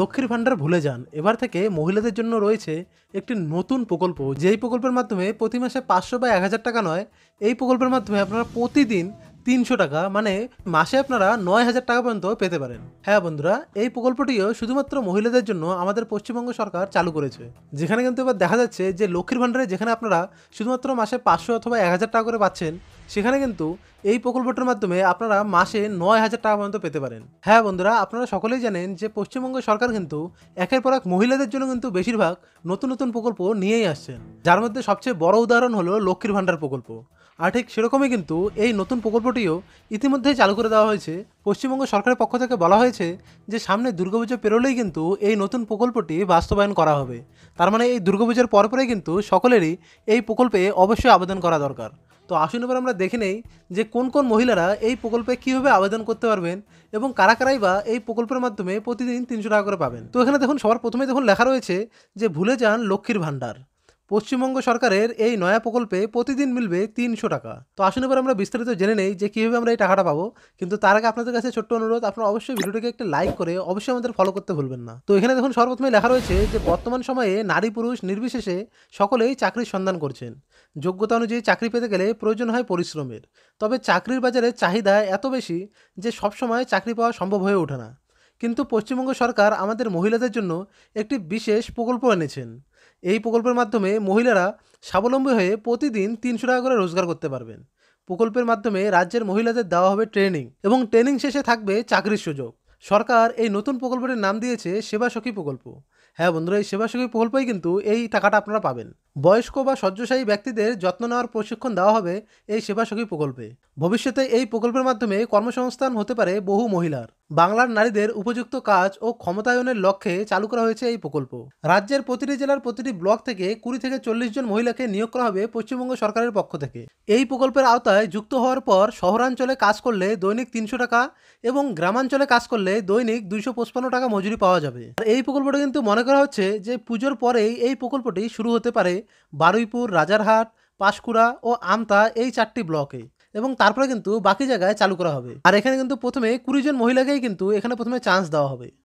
লক্ষ্মীর ভাণ্ডার ভুলে যান এবার থেকে মহিলাদের জন্য রয়েছে একটি নতুন প্রকল্প যেই প্রকল্পের মাধ্যমে প্রতি মাসে পাঁচশো বা এক হাজার টাকা নয় এই প্রকল্পের মাধ্যমে আপনারা প্রতিদিন তিনশো টাকা মানে মাসে আপনারা নয় হাজার টাকা পর্যন্ত পেতে পারেন হ্যাঁ বন্ধুরা এই প্রকল্পটিও শুধুমাত্র মহিলাদের জন্য আমাদের পশ্চিমবঙ্গ সরকার চালু করেছে যেখানে কিন্তু এবার দেখা যাচ্ছে যে লক্ষ্মীর ভাণ্ডারে যেখানে আপনারা শুধুমাত্র মাসে পাঁচশো অথবা এক হাজার টাকা করে পাচ্ছেন সেখানে কিন্তু এই প্রকল্পটির মাধ্যমে আপনারা মাসে নয় হাজার টাকা পর্যন্ত পেতে পারেন হ্যাঁ বন্ধুরা আপনারা সকলেই জানেন যে পশ্চিমবঙ্গ সরকার কিন্তু একের পর এক মহিলাদের জন্য কিন্তু বেশিরভাগ নতুন নতুন প্রকল্প নিয়েই আসছেন যার মধ্যে সবচেয়ে বড় উদাহরণ হলো লক্ষ্মীর ভাণ্ডার প্রকল্প আর ঠিক সেরকমই কিন্তু এই নতুন প্রকল্পটিও ইতিমধ্যে চালু করে দেওয়া হয়েছে পশ্চিমবঙ্গ সরকারের পক্ষ থেকে বলা হয়েছে যে সামনে দুর্গাপুজো পেরোলেই কিন্তু এই নতুন প্রকল্পটি বাস্তবায়ন করা হবে তার মানে এই দুর্গাপুজোর পরপরেই কিন্তু সকলেরই এই প্রকল্পে অবশ্যই আবেদন করা দরকার তো আসুন এবার আমরা দেখে নেই যে কোন কোন মহিলারা এই প্রকল্পে কীভাবে আবেদন করতে পারবেন এবং কারা কারাই বা এই প্রকল্পের মাধ্যমে প্রতিদিন তিনশো টাকা করে পাবেন তো এখানে দেখুন সবার প্রথমে দেখুন লেখা রয়েছে যে ভুলে যান লক্ষ্মীর ভাণ্ডার পশ্চিমবঙ্গ সরকারের এই নয়া প্রকল্পে প্রতিদিন মিলবে তিনশো টাকা তো আসুন এবার আমরা বিস্তারিত জেনে নেই যে কীভাবে আমরা এই টাকাটা পাবো কিন্তু তার আগে আপনাদের কাছে ছোট্ট অনুরোধ আপনারা অবশ্যই ভিডিওটিকে একটা লাইক করে অবশ্যই আমাদের ফলো করতে ভুলবেন না তো এখানে দেখুন সর্বপ্রথমে লেখা রয়েছে যে বর্তমান সময়ে নারী পুরুষ নির্বিশেষে সকলেই চাকরির সন্ধান করছেন যোগ্যতা অনুযায়ী চাকরি পেতে গেলে প্রয়োজন হয় পরিশ্রমের তবে চাকরির বাজারে চাহিদা এত বেশি যে সব সময় চাকরি পাওয়া সম্ভব হয়ে ওঠে না কিন্তু পশ্চিমবঙ্গ সরকার আমাদের মহিলাদের জন্য একটি বিশেষ প্রকল্প এনেছেন এই প্রকল্পের মাধ্যমে মহিলারা স্বাবলম্বী হয়ে প্রতিদিন তিনশো টাকা করে রোজগার করতে পারবেন প্রকল্পের মাধ্যমে রাজ্যের মহিলাদের দেওয়া হবে ট্রেনিং এবং ট্রেনিং শেষে থাকবে চাকরির সুযোগ সরকার এই নতুন প্রকল্পটির নাম দিয়েছে সেবা সখী প্রকল্প হ্যাঁ বন্ধুরা এই সেবা সখী প্রকল্পেই কিন্তু এই টাকাটা আপনারা পাবেন বয়স্ক বা শয্যশায়ী ব্যক্তিদের যত্ন নেওয়ার প্রশিক্ষণ দেওয়া হবে এই সেবা সখী প্রকল্পে ভবিষ্যতে এই প্রকল্পের মাধ্যমে কর্মসংস্থান হতে পারে বহু মহিলার বাংলার নারীদের উপযুক্ত কাজ ও ক্ষমতায়নের লক্ষ্যে চালু করা হয়েছে এই প্রকল্প রাজ্যের প্রতিটি জেলার প্রতিটি ব্লক থেকে কুড়ি থেকে চল্লিশ জন মহিলাকে নিয়োগ করা হবে পশ্চিমবঙ্গ সরকারের পক্ষ থেকে এই প্রকল্পের আওতায় যুক্ত হওয়ার পর শহরাঞ্চলে কাজ করলে দৈনিক তিনশো টাকা এবং গ্রামাঞ্চলে কাজ করলে দৈনিক দুইশো পঁচপান্ন টাকা মজুরি পাওয়া যাবে আর এই প্রকল্পটা কিন্তু মনে করা হচ্ছে যে পুজোর পরেই এই প্রকল্পটি শুরু হতে পারে বারুইপুর রাজারহাট পাঁশকুড়া ও আমতা এই চারটি ব্লকে এবং তারপরে কিন্তু বাকি জায়গায় চালু করা হবে আর এখানে কিন্তু প্রথমে কুড়ি জন মহিলাকেই কিন্তু এখানে প্রথমে চান্স দেওয়া হবে